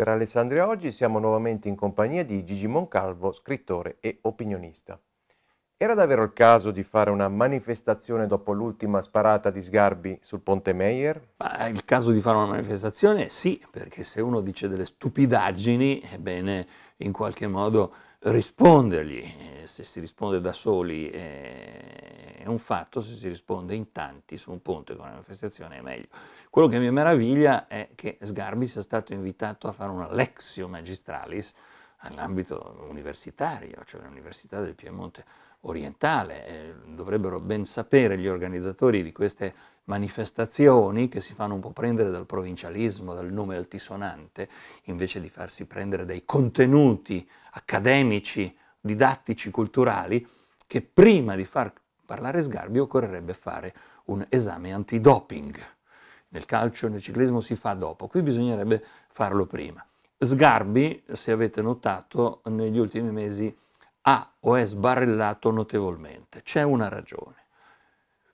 Per Alessandria Oggi siamo nuovamente in compagnia di Gigi Moncalvo, scrittore e opinionista. Era davvero il caso di fare una manifestazione dopo l'ultima sparata di Sgarbi sul Ponte Meyer? il caso di fare una manifestazione sì, perché se uno dice delle stupidaggini, ebbene, in qualche modo rispondergli, eh, se si risponde da soli eh, è un fatto, se si risponde in tanti su un punto con una manifestazione è meglio. Quello che mi meraviglia è che Sgarbi sia stato invitato a fare una lexio magistralis all'ambito universitario, cioè l'Università del Piemonte orientale. Eh, dovrebbero ben sapere gli organizzatori di queste manifestazioni che si fanno un po' prendere dal provincialismo, dal nome altisonante, invece di farsi prendere dai contenuti accademici, didattici, culturali, che prima di far parlare sgarbi occorrerebbe fare un esame antidoping. Nel calcio nel ciclismo si fa dopo, qui bisognerebbe farlo prima. Sgarbi, se avete notato, negli ultimi mesi ha o è sbarrellato notevolmente. C'è una ragione.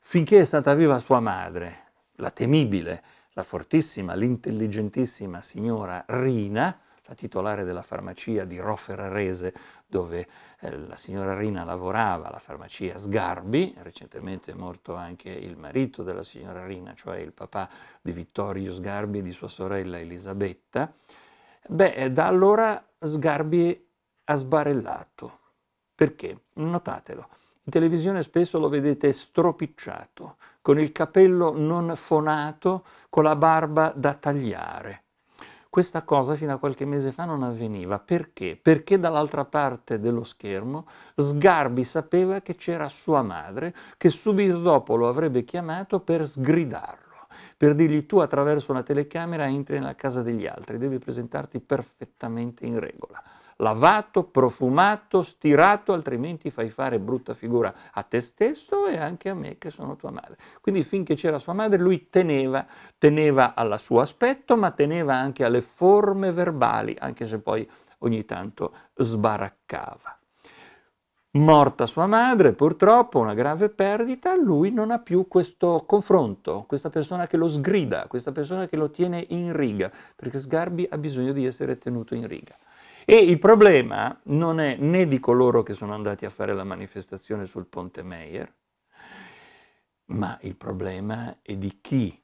Finché è stata viva sua madre, la temibile, la fortissima, l'intelligentissima signora Rina, la titolare della farmacia di Roferarese, dove eh, la signora Rina lavorava, la farmacia Sgarbi, recentemente è morto anche il marito della signora Rina, cioè il papà di Vittorio Sgarbi e di sua sorella Elisabetta, Beh, eh, da allora Sgarbi ha sbarellato. Perché? Notatelo. In televisione spesso lo vedete stropicciato, con il capello non fonato, con la barba da tagliare. Questa cosa fino a qualche mese fa non avveniva. Perché? Perché dall'altra parte dello schermo Sgarbi sapeva che c'era sua madre che subito dopo lo avrebbe chiamato per sgridarlo per dirgli tu attraverso una telecamera entri nella casa degli altri, devi presentarti perfettamente in regola lavato, profumato, stirato, altrimenti fai fare brutta figura a te stesso e anche a me che sono tua madre. Quindi finché c'era sua madre lui teneva, teneva al suo aspetto, ma teneva anche alle forme verbali, anche se poi ogni tanto sbaraccava. Morta sua madre, purtroppo una grave perdita, lui non ha più questo confronto, questa persona che lo sgrida, questa persona che lo tiene in riga, perché Sgarbi ha bisogno di essere tenuto in riga. E il problema non è né di coloro che sono andati a fare la manifestazione sul Ponte Meyer, ma il problema è di chi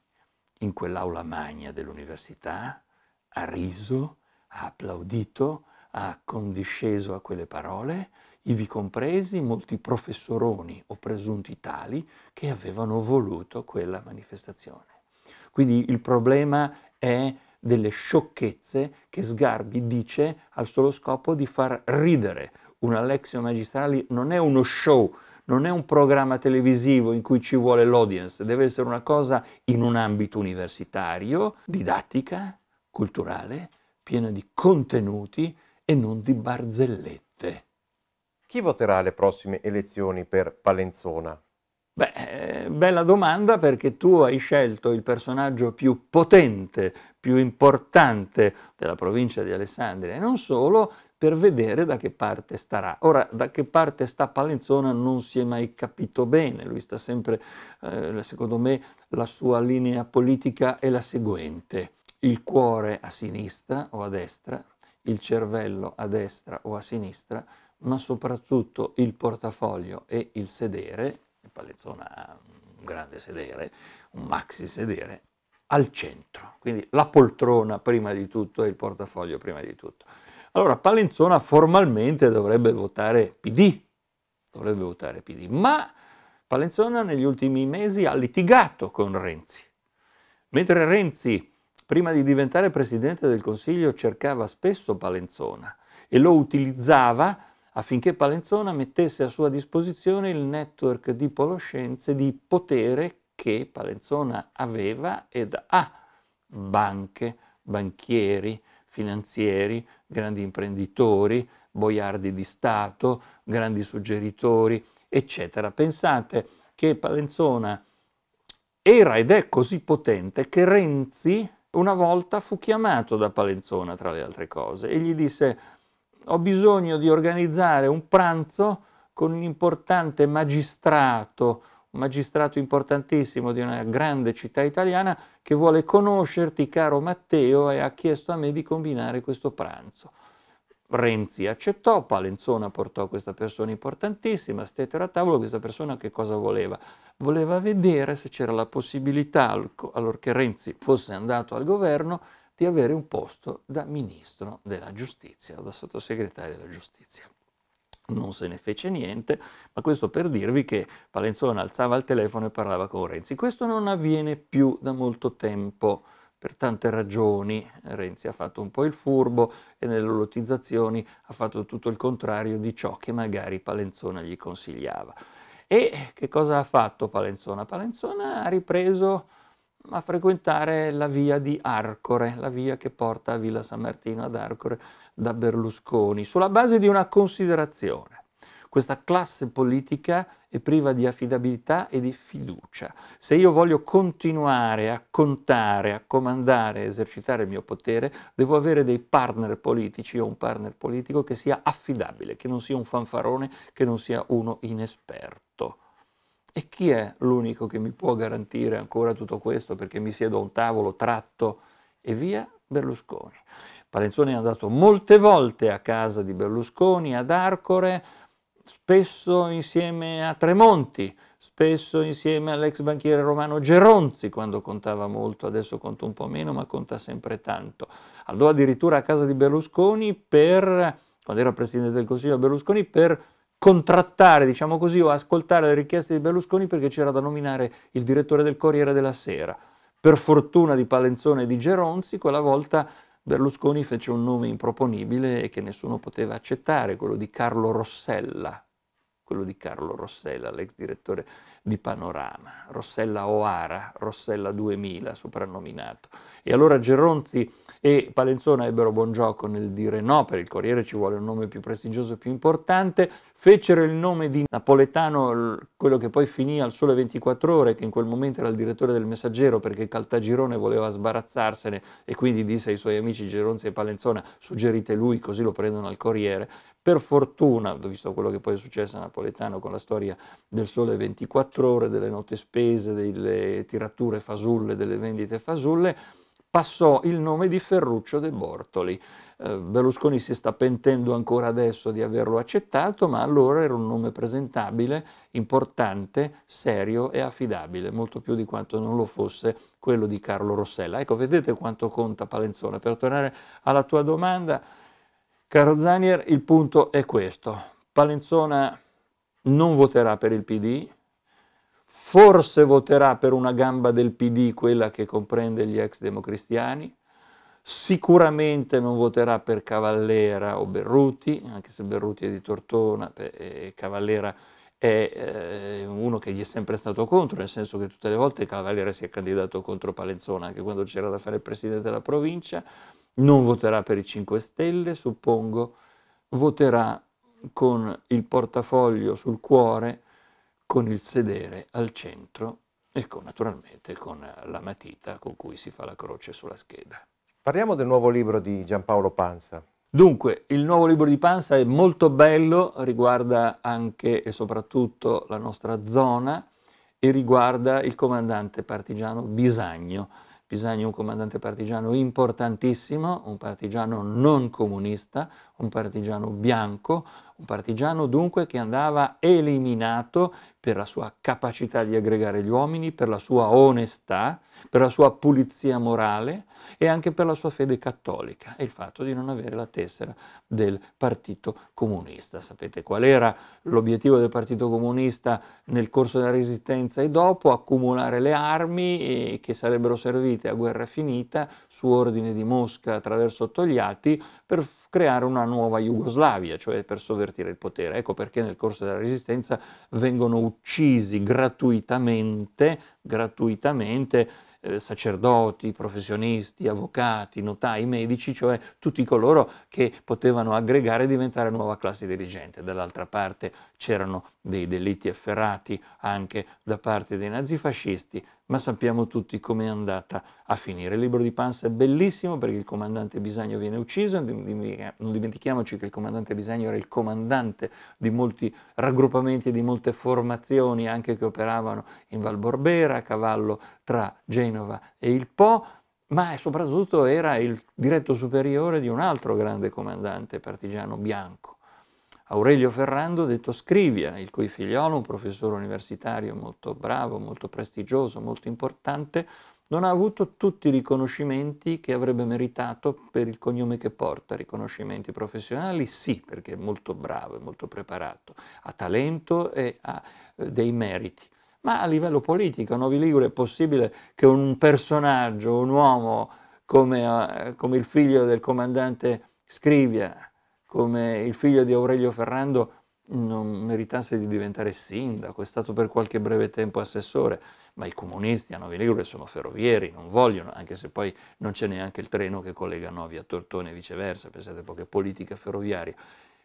in quell'aula magna dell'università ha riso, ha applaudito, ha condisceso a quelle parole, ivi compresi molti professoroni o presunti tali che avevano voluto quella manifestazione. Quindi il problema è delle sciocchezze che Sgarbi dice al solo scopo di far ridere. Un Alexio Magistrali non è uno show, non è un programma televisivo in cui ci vuole l'audience, deve essere una cosa in un ambito universitario, didattica, culturale, piena di contenuti e non di barzellette. Chi voterà alle prossime elezioni per Palenzona? Beh, bella domanda perché tu hai scelto il personaggio più potente, più importante della provincia di Alessandria e non solo per vedere da che parte starà. Ora, da che parte sta Palenzona non si è mai capito bene, lui sta sempre, eh, secondo me, la sua linea politica è la seguente, il cuore a sinistra o a destra, il cervello a destra o a sinistra, ma soprattutto il portafoglio e il sedere, il ha un grande sedere, un maxi sedere, al centro. Quindi la poltrona prima di tutto e il portafoglio prima di tutto. Allora Palenzona formalmente dovrebbe votare PD, dovrebbe votare PD, ma Palenzona negli ultimi mesi ha litigato con Renzi. Mentre Renzi Prima di diventare Presidente del Consiglio cercava spesso Palenzona e lo utilizzava affinché Palenzona mettesse a sua disposizione il network di poloscienze di potere che Palenzona aveva ed ha. Banche, banchieri, finanzieri, grandi imprenditori, boiardi di Stato, grandi suggeritori, eccetera. Pensate che Palenzona era ed è così potente che Renzi una volta fu chiamato da Palenzona, tra le altre cose, e gli disse ho bisogno di organizzare un pranzo con un importante magistrato, un magistrato importantissimo di una grande città italiana che vuole conoscerti, caro Matteo, e ha chiesto a me di combinare questo pranzo. Renzi accettò, Palenzona portò questa persona importantissima, stettero a tavolo, questa persona che cosa voleva? Voleva vedere se c'era la possibilità, allorché Renzi fosse andato al governo, di avere un posto da ministro della giustizia, da sottosegretario della giustizia. Non se ne fece niente, ma questo per dirvi che Palenzona alzava il telefono e parlava con Renzi. Questo non avviene più da molto tempo per tante ragioni Renzi ha fatto un po' il furbo e nelle lottizzazioni ha fatto tutto il contrario di ciò che magari Palenzona gli consigliava. E che cosa ha fatto Palenzona? Palenzona ha ripreso a frequentare la via di Arcore, la via che porta a Villa San Martino ad Arcore da Berlusconi, sulla base di una considerazione. Questa classe politica è priva di affidabilità e di fiducia. Se io voglio continuare a contare, a comandare, a esercitare il mio potere, devo avere dei partner politici o un partner politico che sia affidabile, che non sia un fanfarone, che non sia uno inesperto. E chi è l'unico che mi può garantire ancora tutto questo perché mi siedo a un tavolo, tratto e via? Berlusconi. Palenzoni è andato molte volte a casa di Berlusconi, ad Arcore, spesso insieme a Tremonti, spesso insieme all'ex banchiere romano Geronzi, quando contava molto, adesso conta un po' meno, ma conta sempre tanto. Andò addirittura a casa di Berlusconi per, quando era presidente del Consiglio Berlusconi, per contrattare, diciamo così, o ascoltare le richieste di Berlusconi perché c'era da nominare il direttore del Corriere della Sera. Per fortuna di Palenzone e di Geronzi, quella volta Berlusconi fece un nome improponibile e che nessuno poteva accettare, quello di Carlo Rossella, quello di Carlo Rossella, l'ex direttore di Panorama, Rossella Oara, Rossella 2000 soprannominato. E allora Geronzi e Palenzona ebbero buon gioco nel dire no, per il Corriere ci vuole un nome più prestigioso e più importante, fecero il nome di Napoletano, quello che poi finì al Sole 24 Ore, che in quel momento era il direttore del Messaggero perché Caltagirone voleva sbarazzarsene e quindi disse ai suoi amici Geronzi e Palenzona suggerite lui così lo prendono al Corriere. Per fortuna, visto quello che poi è successo a Napoletano con la storia del Sole 24 Ore, delle note spese, delle tirature fasulle, delle vendite fasulle, passò il nome di Ferruccio De Bortoli eh, Berlusconi si sta pentendo ancora adesso di averlo accettato, ma allora era un nome presentabile, importante, serio e affidabile, molto più di quanto non lo fosse quello di Carlo Rossella. Ecco, vedete quanto conta Palenzona. Per tornare alla tua domanda, caro Zanier, il punto è questo. Palenzona non voterà per il PD, forse voterà per una gamba del PD, quella che comprende gli ex democristiani, sicuramente non voterà per Cavallera o Berruti, anche se Berruti è di Tortona e Cavallera è eh, uno che gli è sempre stato contro, nel senso che tutte le volte Cavallera si è candidato contro Palenzona, anche quando c'era da fare il presidente della provincia, non voterà per i 5 Stelle, suppongo, voterà con il portafoglio sul cuore, con il sedere al centro e con, naturalmente con la matita con cui si fa la croce sulla scheda. Parliamo del nuovo libro di Giampaolo Panza. Dunque, il nuovo libro di Panza è molto bello, riguarda anche e soprattutto la nostra zona e riguarda il comandante partigiano Bisagno. Bisagno è un comandante partigiano importantissimo, un partigiano non comunista, un partigiano bianco, un partigiano dunque che andava eliminato per la sua capacità di aggregare gli uomini, per la sua onestà, per la sua pulizia morale e anche per la sua fede cattolica e il fatto di non avere la tessera del Partito Comunista. Sapete qual era l'obiettivo del Partito Comunista nel corso della Resistenza e dopo? Accumulare le armi eh, che sarebbero servite a guerra finita su ordine di Mosca attraverso Togliatti per creare una nuova Jugoslavia, cioè per sovvertire il potere. Ecco perché nel corso della resistenza vengono uccisi gratuitamente, gratuitamente eh, sacerdoti, professionisti, avvocati, notai, medici, cioè tutti coloro che potevano aggregare e diventare nuova classe dirigente. Dall'altra parte c'erano dei delitti efferrati anche da parte dei nazifascisti, ma sappiamo tutti come è andata a finire. Il libro di Panza è bellissimo perché il comandante Bisagno viene ucciso, non dimentichiamoci che il comandante Bisagno era il comandante di molti raggruppamenti e di molte formazioni anche che operavano in Val Borbera, a cavallo tra Genova e il Po, ma soprattutto era il diretto superiore di un altro grande comandante partigiano bianco, Aurelio Ferrando, detto Scrivia, il cui figliolo, un professore universitario molto bravo, molto prestigioso, molto importante, non ha avuto tutti i riconoscimenti che avrebbe meritato per il cognome che porta. Riconoscimenti professionali sì, perché è molto bravo, è molto preparato, ha talento e ha eh, dei meriti. Ma a livello politico, a Novi Ligure è possibile che un personaggio, un uomo come, eh, come il figlio del comandante Scrivia, come il figlio di Aurelio Ferrando non meritasse di diventare sindaco, è stato per qualche breve tempo assessore, ma i comunisti a Novi Ligure sono ferrovieri, non vogliono, anche se poi non c'è neanche il treno che collega Novi a Tortone e viceversa, pensate poche politica ferroviaria.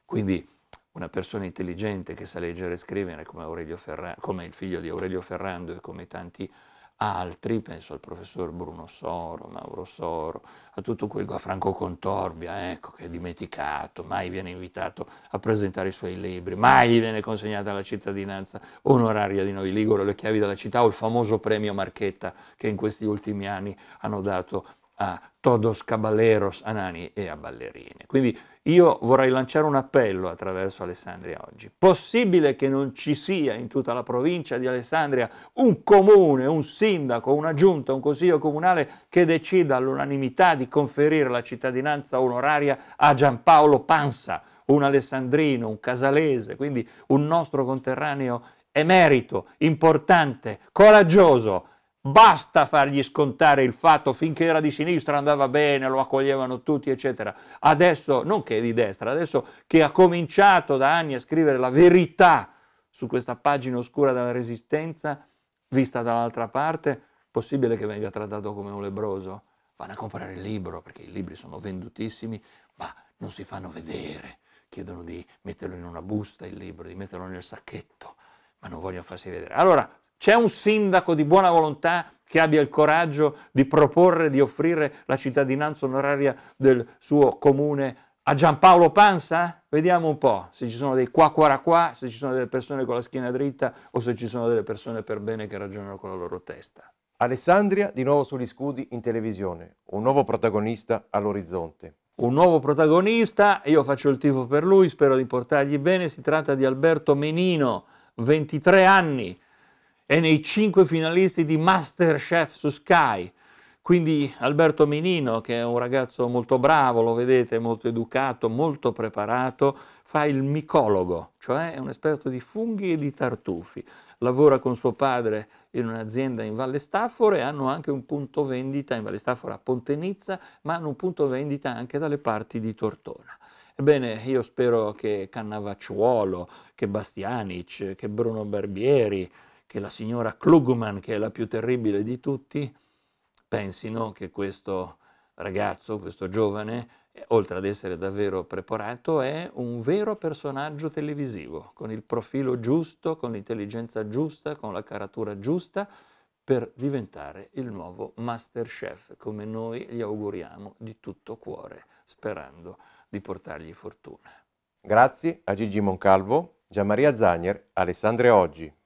Quindi una persona intelligente che sa leggere e scrivere come, Ferra- come il figlio di Aurelio Ferrando e come tanti altri, penso al professor Bruno Soro, Mauro Soro, a tutto quel a Franco Contorbia, ecco, che è dimenticato, mai viene invitato a presentare i suoi libri, mai gli viene consegnata la cittadinanza onoraria di Noi Ligure, le chiavi della città o il famoso premio Marchetta che in questi ultimi anni hanno dato a todos caballeros, anani e a ballerine. Quindi io vorrei lanciare un appello attraverso Alessandria oggi. Possibile che non ci sia in tutta la provincia di Alessandria un comune, un sindaco, una giunta, un consiglio comunale che decida all'unanimità di conferire la cittadinanza onoraria a Giampaolo Pansa, un alessandrino, un casalese, quindi un nostro conterraneo emerito, importante, coraggioso, Basta fargli scontare il fatto finché era di sinistra andava bene, lo accoglievano tutti, eccetera. Adesso, non che è di destra, adesso che ha cominciato da anni a scrivere la verità su questa pagina oscura della resistenza, vista dall'altra parte, possibile che venga trattato come un lebroso? Vanno a comprare il libro, perché i libri sono vendutissimi, ma non si fanno vedere. Chiedono di metterlo in una busta il libro, di metterlo nel sacchetto, ma non vogliono farsi vedere. Allora, c'è un sindaco di buona volontà che abbia il coraggio di proporre di offrire la cittadinanza onoraria del suo comune a Giampaolo Pansa? Vediamo un po' se ci sono dei qua qua qua, se ci sono delle persone con la schiena dritta o se ci sono delle persone per bene che ragionano con la loro testa. Alessandria di nuovo sugli scudi in televisione, un nuovo protagonista all'orizzonte. Un nuovo protagonista, io faccio il tifo per lui, spero di portargli bene, si tratta di Alberto Menino, 23 anni, è nei cinque finalisti di Masterchef su Sky. Quindi Alberto Menino, che è un ragazzo molto bravo, lo vedete, molto educato, molto preparato, fa il micologo, cioè è un esperto di funghi e di tartufi. Lavora con suo padre in un'azienda in Valle Staffore e hanno anche un punto vendita in Valle Staffore a Pontenizza, ma hanno un punto vendita anche dalle parti di Tortona. Ebbene, io spero che Cannavacciuolo, che Bastianic, che Bruno Barbieri, che la signora Klugman, che è la più terribile di tutti, pensino che questo ragazzo, questo giovane, eh, oltre ad essere davvero preparato, è un vero personaggio televisivo, con il profilo giusto, con l'intelligenza giusta, con la caratura giusta, per diventare il nuovo Masterchef, come noi gli auguriamo di tutto cuore, sperando di portargli fortuna. Grazie a Gigi Moncalvo, Gianmaria Zagner, Alessandria Oggi.